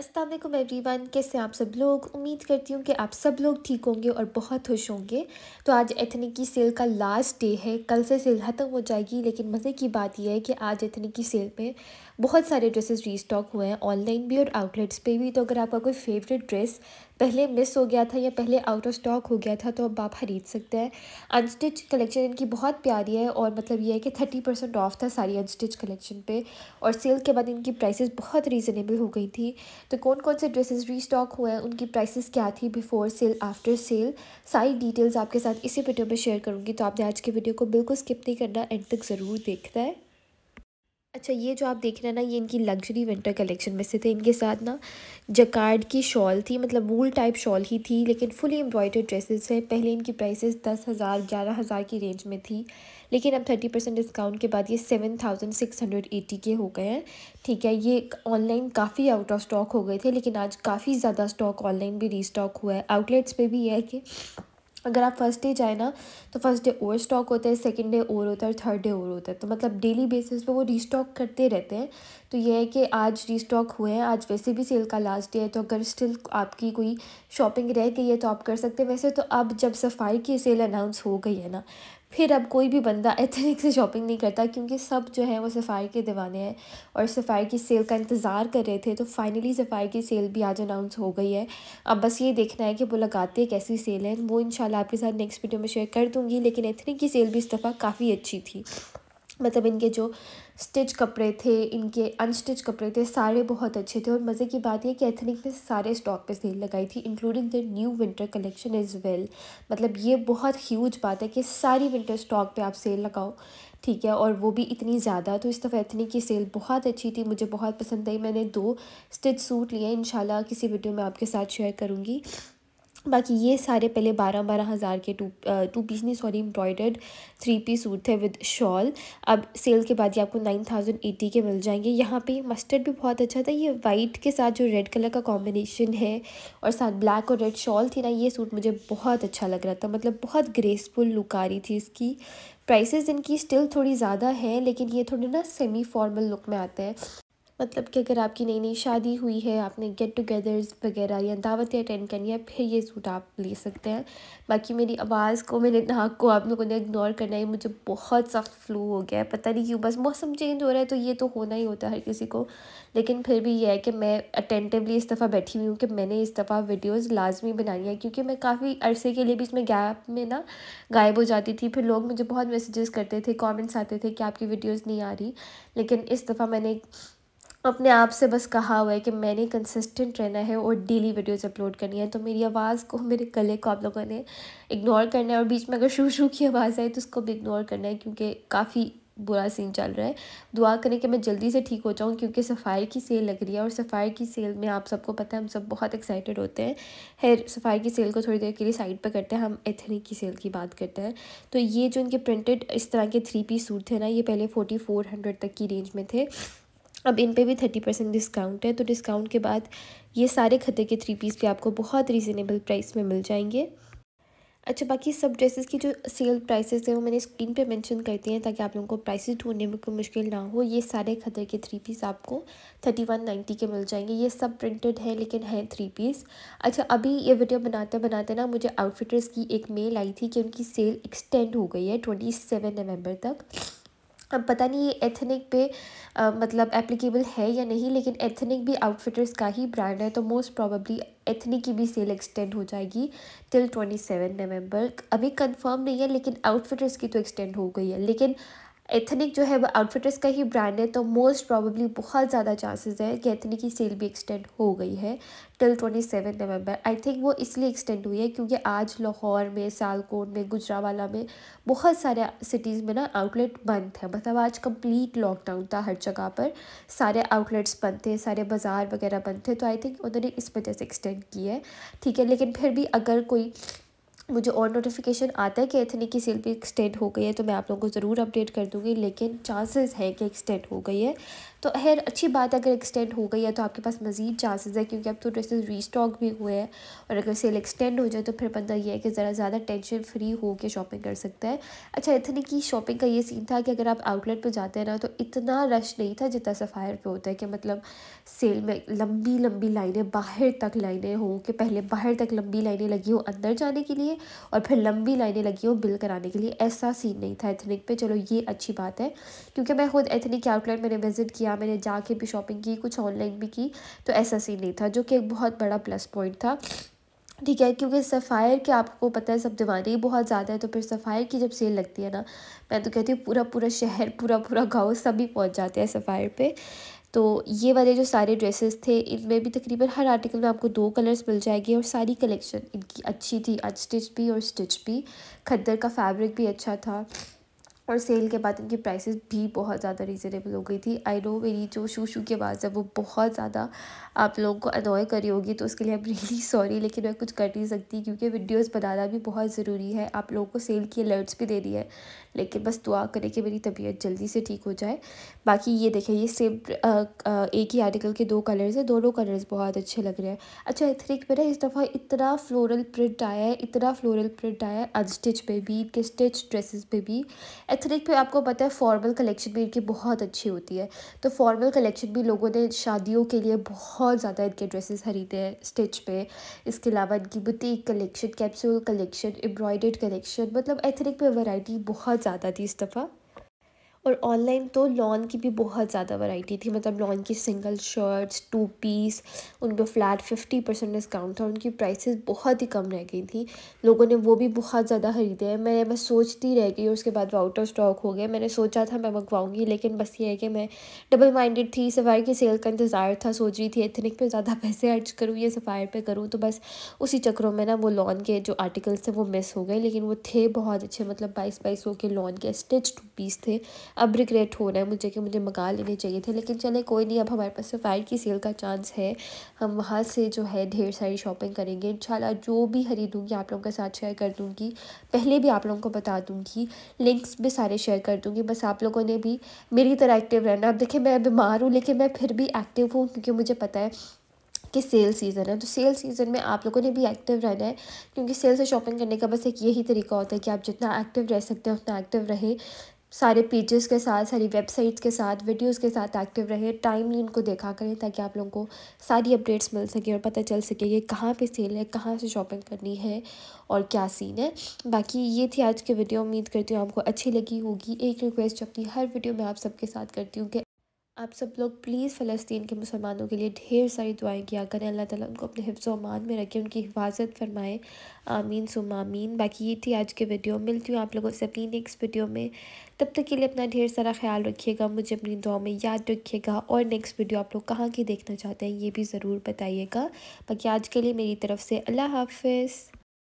Aslam every one कैसे आप सब लोग उम्मीद करती हूँ कि आप सब लोग ठीक होंगे और बहुत खुश होंगे तो आज एथनिक की सेल का लास्ट डे है कल से सेल ख़त्म हो जाएगी लेकिन मज़े की बात यह है कि आज एथनिक की सेल में बहुत सारे ड्रेसेस रीस्टॉक हुए हैं ऑनलाइन भी और आउटलेट्स पे भी तो अगर आपका कोई फेवरेट ड्रेस पहले मिस हो गया था या पहले आउट ऑफ स्टॉक हो गया था तो अब आप खरीद सकते हैं अनस्टिच कलेक्शन इनकी बहुत प्यारी है और मतलब ये है कि थर्टी परसेंट ऑफ था सारी अनस्टिच कलेक्शन पे और सेल के बाद इनकी प्राइसेस बहुत रीज़नेबल हो गई थी तो कौन कौन से ड्रेसेस रीस्टॉक हुए हैं उनकी प्राइसेस क्या थी बिफ़ोर सेल आफ्टर सेल सारी डिटेल्स आपके साथ इसी वीडियो में शेयर करूँगी तो आपने आज की वीडियो को बिल्कुल स्किप नहीं करना एंड तक ज़रूर देखना है अच्छा ये जो आप देख रहे हैं ना ये इनकी लग्जरी विंटर कलेक्शन में से थे इनके साथ ना जकार्ड की शॉल थी मतलब वूल टाइप शॉल ही थी लेकिन फुली एम्ब्रॉयडर्ड ड्रेसेस है पहले इनकी प्राइसेस दस हज़ार ग्यारह हज़ार की रेंज में थी लेकिन अब थर्टी परसेंट डिस्काउंट के बाद ये seven thousand six hundred eighty के हो गए हैं ठीक है ये ऑनलाइन काफ़ी आउट ऑफ स्टॉक हो गए थे लेकिन आज काफ़ी ज़्यादा स्टॉक ऑनलाइन भी रीस्टॉक हुआ है आउटलेट्स पर भी है कि अगर आप फर्स्ट डे जाए ना तो फर्स्ट डे ओवर स्टॉक होता है सेकेंड डे ओवर होता है और थर्ड डे ओवर होता है तो मतलब डेली बेसिस पे वो रीस्टॉक करते रहते हैं तो ये है कि आज रीस्टॉक हुए हैं आज वैसे भी सेल का लास्ट डे है तो अगर स्टिल आपकी कोई शॉपिंग रह गई है तो आप कर सकते हैं वैसे तो अब जब सफाई की सेल अनाउंस हो गई है ना फिर अब कोई भी बंदा एथनिक से शॉपिंग नहीं करता क्योंकि सब जो है वो सफ़ायर के दीवाने हैं और सफ़ायर की सेल का इंतज़ार कर रहे थे तो फाइनली सफ़ायर की सेल भी आज अनाउंस हो गई है अब बस ये देखना है कि वो लगाते हैं कैसी सेल है वो इंशाल्लाह आपके साथ नेक्स्ट वीडियो में शेयर कर दूँगी लेकिन एथनिक की सेल भी इस दफ़ा काफ़ी अच्छी थी मतलब इनके जो स्टिच कपड़े थे इनके अनस्टिच कपड़े थे सारे बहुत अच्छे थे और मज़े की बात यह कि एथनिक ने सारे स्टॉक पे सेल लगाई थी including the new winter collection is well मतलब ये बहुत ह्यूज बात है कि सारी विंटर स्टॉक पे आप सेल लगाओ ठीक है और वो भी इतनी ज़्यादा तो इस दफ़ा एथनिक की सेल बहुत अच्छी थी मुझे बहुत पसंद आई मैंने दो स्टिच सूट लिए इन किसी वीडियो में आपके साथ शेयर करूँगी बाकी ये सारे पहले बारह बारह हज़ार के टू टू पीस नहीं sorry embroidered three piece suit थे विद शॉल अब सेल के बाद ये आपको नाइन थाउजेंड एटी के मिल जाएंगे यहाँ पे मस्टर्ड भी बहुत अच्छा था ये वाइट के साथ जो रेड कलर का कॉम्बिनेशन है और साथ ब्लैक और रेड शॉल थी ना ये सूट मुझे बहुत अच्छा लग रहा था मतलब बहुत ग्रेसफुल लुक आ रही थी इसकी प्राइसेस इनकी स्टिल थोड़ी ज़्यादा है लेकिन ये थोड़े ना सेमी फॉर्मल लुक में आते हैं मतलब कि अगर आपकी नई नई शादी हुई है आपने गेट टुगेदर्स वगैरह या दावतें अटेंड करनी है फिर ये सूट आप ले सकते हैं बाकी मेरी आवाज़ को मेरे नाक को आप लोगों ने इग्नोर करना है मुझे बहुत सख्त फ्लू हो गया है पता नहीं क्यों बस मौसम चेंज हो रहा है तो ये तो होना ही होता है हर किसी को लेकिन फिर भी यह है कि मैं अटेंटिवली इस दफ़ा बैठी हुई हूँ कि मैंने इस दफ़ा वीडियोज़ लाजमी बनानी है क्योंकि मैं काफ़ी अरसे के लिए भी इसमें गैप में ना गायब हो जाती थी फिर लोग मुझे बहुत मैसेजेस करते थे कॉमेंट्स आते थे कि आपकी वीडियोज़ नहीं आ रही लेकिन इस दफ़ा मैंने अपने आप से बस कहा हुआ है कि मैंने कंसिस्टेंट रहना है और डेली वीडियोस अपलोड करनी है तो मेरी आवाज़ को मेरे गले को आप लोगों ने इग्नोर करना है और बीच में अगर शू शू की आवाज़ आए तो उसको भी इग्नोर करना है क्योंकि काफ़ी बुरा सीन चल रहा है दुआ करें कि मैं जल्दी से ठीक हो जाऊँ क्योंकि सफ़ायर की सेल लग रही है और सफ़ायर की सेल में आप सबको पता है हम सब बहुत एक्साइटेड होते हैं खैर सफ़ायर की सेल को थोड़ी देर के लिए साइड पर करते हैं हम एथनिक की सेल की बात करते हैं तो ये जो इनके प्रिंटेड इस तरह के थ्री पी सूट थे ना ये पहले फोर्टी फोर हंड्रेड तक की रेंज में थे अब इन पे भी थर्टी परसेंट डिस्काउंट है तो डिस्काउंट के बाद ये सारे खते के थ्री पीस भी आपको बहुत रीज़नेबल प्राइस में मिल जाएंगे अच्छा बाकी सब ड्रेसेस की जो सेल प्राइसेस हैं वो मैंने स्क्रीन पे मेंशन कर हैं ताकि आप लोगों को प्राइसेस ढूंढने में कोई मुश्किल ना हो ये सारे खतरे के थ्री पीस आपको थर्टी वन नाइन्टी के मिल जाएंगे ये सब प्रिंटेड हैं लेकिन हैं थ्री पीस अच्छा अभी ये वीडियो बनाते बनाते ना मुझे आउटफिटर्स की एक मेल आई थी कि उनकी सेल एक्सटेंड हो गई है ट्वेंटी सेवन नवंबर तक अब पता नहीं ये एथनिक पे आ, मतलब एप्लीकेबल है या नहीं लेकिन एथनिक भी आउटफिटर्स का ही ब्रांड है तो मोस्ट प्रॉबली एथनिक की भी सेल एक्सटेंड हो जाएगी टिल ट्वेंटी सेवन नवम्बर अभी कंफर्म नहीं है लेकिन आउटफिटर्स की तो एक्सटेंड हो गई है लेकिन एथनिक जो है वो आउटफिटर्स का ही ब्रांड है तो मोस्ट प्रॉबली बहुत ज़्यादा चांसेस है कि एथनिक की सेल भी एक्सटेंड हो गई है till twenty seven November I think वो इसलिए एक्सटेंड हुई है क्योंकि आज लाहौर में सालकोट में गुजरावाला में बहुत सारे सिटीज़ में ना आउटलेट बंद थे मतलब आज कंप्लीट लॉकडाउन था हर जगह पर सारे आउटलेट्स बंद थे सारे बाज़ार वगैरह बंद थे तो आई थिंक उन्होंने इस वजह से एक्सटेंड की है ठीक है लेकिन फिर भी अगर कोई मुझे और नोटिफिकेशन आता है कि एथनी की सेल भी एक्सटेंड हो गई है तो मैं आप लोगों को ज़रूर अपडेट कर दूँगी लेकिन चांसेस है कि एक्सटेंड हो गई है तो खैर अच्छी बात है अगर एक्सटेंड हो गई है तो आपके पास मज़ीद चांसेस है क्योंकि अब तो ड्रेसेस रीस्टॉक भी हुए हैं और अगर सेल एक्सटेंड हो जाए तो फिर बंदा ये है कि ज़रा ज़्यादा टेंशन फ्री हो के शॉपिंग कर सकता है अच्छा इतने की शॉपिंग का ये सीन था कि अगर आप आउटलेट पर जाते हैं ना तो इतना रश नहीं था जितना सफ़ायर पर होता है कि मतलब सेल में लंबी लंबी लाइनें बाहर तक लाइनें हों कि पहले बाहर तक लंबी लाइनें लगी हों अंदर जाने के लिए और फिर लंबी लाइनें लगी हों बिल कराने के लिए ऐसा सीन नहीं था एथनिक पे चलो ये अच्छी बात है क्योंकि मैं खुद एथनिक के आउटलेट मैंने विज़िट किया वगैरह मैंने जाके भी शॉपिंग की कुछ ऑनलाइन भी की तो ऐसा सीन नहीं था जो कि एक बहुत बड़ा प्लस पॉइंट था ठीक है क्योंकि सफ़ायर के आपको पता है सब दीवाने ही बहुत ज़्यादा है तो फिर सफ़ायर की जब सेल लगती है ना मैं तो कहती हूँ पूरा पूरा शहर पूरा पूरा गांव सभी पहुँच जाते हैं सफ़ायर पे तो ये वाले जो सारे ड्रेसेस थे इनमें भी तकरीबन हर आर्टिकल में आपको दो कलर्स मिल जाएगी और सारी कलेक्शन इनकी अच्छी थी स्टिच भी और स्टिच भी खद्दर का फैब्रिक भी अच्छा था और सेल के बाद इनकी प्राइसेस भी बहुत ज़्यादा रीज़नेबल हो गई थी आई नो मेरी जो शू शू की आवाज़ है वो बहुत ज़्यादा आप लोगों को अनॉय करी होगी तो उसके लिए आई रियली सॉरी लेकिन मैं कुछ कर नहीं सकती क्योंकि वीडियोस बनाना भी बहुत ज़रूरी है आप लोगों को सेल की अलर्ट्स भी देनी है लेकिन बस दुआ करें कि मेरी तबीयत जल्दी से ठीक हो जाए बाकी ये देखें ये सेम एक ही आर्टिकल के दो कलर्स हैं दोनों कलर्स बहुत अच्छे लग रहे हैं अच्छा एथरिक पर इस दफ़ा इतना फ्लोरल प्रिंट आया है इतना फ्लोरल प्रिंट आया है अनस्टिच पर भी इनके स्टिच ड्रेसेस पे भी एथनिक पे आपको पता है फॉर्मल कलेक्शन भी इनकी बहुत अच्छी होती है तो फॉर्मल कलेक्शन भी लोगों ने शादियों के लिए बहुत ज़्यादा इनके ड्रेसेस खरीदे हैं स्टिच पे इसके अलावा इनकी boutique collection capsule collection embroidered collection मतलब एथनिक पे वैरायटी बहुत ज़्यादा थी इस दफ़ा और ऑनलाइन तो लॉन की भी बहुत ज़्यादा वैरायटी थी मतलब लॉन की सिंगल शर्ट्स टू पीस उन पर फ्लैट फिफ्टी परसेंट डिस्काउंट था उनकी प्राइसेस बहुत ही कम रह गई थी लोगों ने वो भी बहुत ज़्यादा ख़रीदे हैं मैं बस सोचती रह गई उसके बाद वो आउट ऑफ स्टॉक हो गए मैंने सोचा था मैं मंगवाऊँगी लेकिन बस ये है कि मैं डबल माइंडेड थी सफ़ाई की सेल का इंतज़ार था सोच रही थी एथनिक पर ज़्यादा पैसे खर्च करूँ या सफ़ायर पर करूँ तो बस उसी चक्करों में ना वो लॉन के जो आर्टिकल्स थे वो मिस हो गए लेकिन वो थे बहुत अच्छे मतलब बाईस बाईस सौ के लॉन के स्टिच टू पीस थे अब रिग्रेट हो रहा है मुझे कि मुझे मंगा लेने चाहिए थे लेकिन चले कोई नहीं अब हमारे पास सफायर की सेल का चांस है हम वहाँ से जो है ढेर सारी शॉपिंग करेंगे इन जो भी खरीदूँगी आप लोगों के साथ शेयर कर दूँगी पहले भी आप लोगों को बता दूँगी लिंक्स भी सारे शेयर कर दूँगी बस आप लोगों ने भी मेरी तरह एक्टिव रहना अब देखिए मैं बीमार हूँ लेकिन मैं फिर भी एक्टिव हूँ क्योंकि मुझे पता है कि सेल सीज़न है तो सेल सीज़न में आप लोगों ने भी एक्टिव रहना है क्योंकि सेल से शॉपिंग करने का बस एक यही तरीका होता है कि आप जितना एक्टिव रह सकते हैं उतना एक्टिव रहें सारे पेजेस के साथ सारी वेबसाइट्स के साथ वीडियोस के साथ एक्टिव रहे टाइमली इनको देखा करें ताकि आप लोगों को सारी अपडेट्स मिल सके और पता चल सके कि कहाँ पे सेल है कहाँ से शॉपिंग करनी है और क्या सीन है बाकी ये थी आज की वीडियो उम्मीद करती हूँ आपको अच्छी लगी होगी एक रिक्वेस्ट अपनी हर वीडियो में आप सबके साथ करती हूँ कि आप सब लोग प्लीज़ फ़लस्तीन के मुसलमानों के लिए ढेर सारी दुआएं किया करें अल्लाह ताला उनको अपने हिफ्ज़ अमान में रखें उनकी हिफाजत फरमाए आमीन सुम आमीन बाकी ये थी आज के वीडियो मिलती हूँ आप लोगों से अपनी नेक्स्ट वीडियो में तब तक के लिए अपना ढेर सारा ख्याल रखिएगा मुझे अपनी दुआ में याद रखिएगा और नेक्स्ट वीडियो आप लोग कहाँ की देखना चाहते हैं ये भी ज़रूर बताइएगा बाकी आज के लिए मेरी तरफ से अल्लाह हाफिज़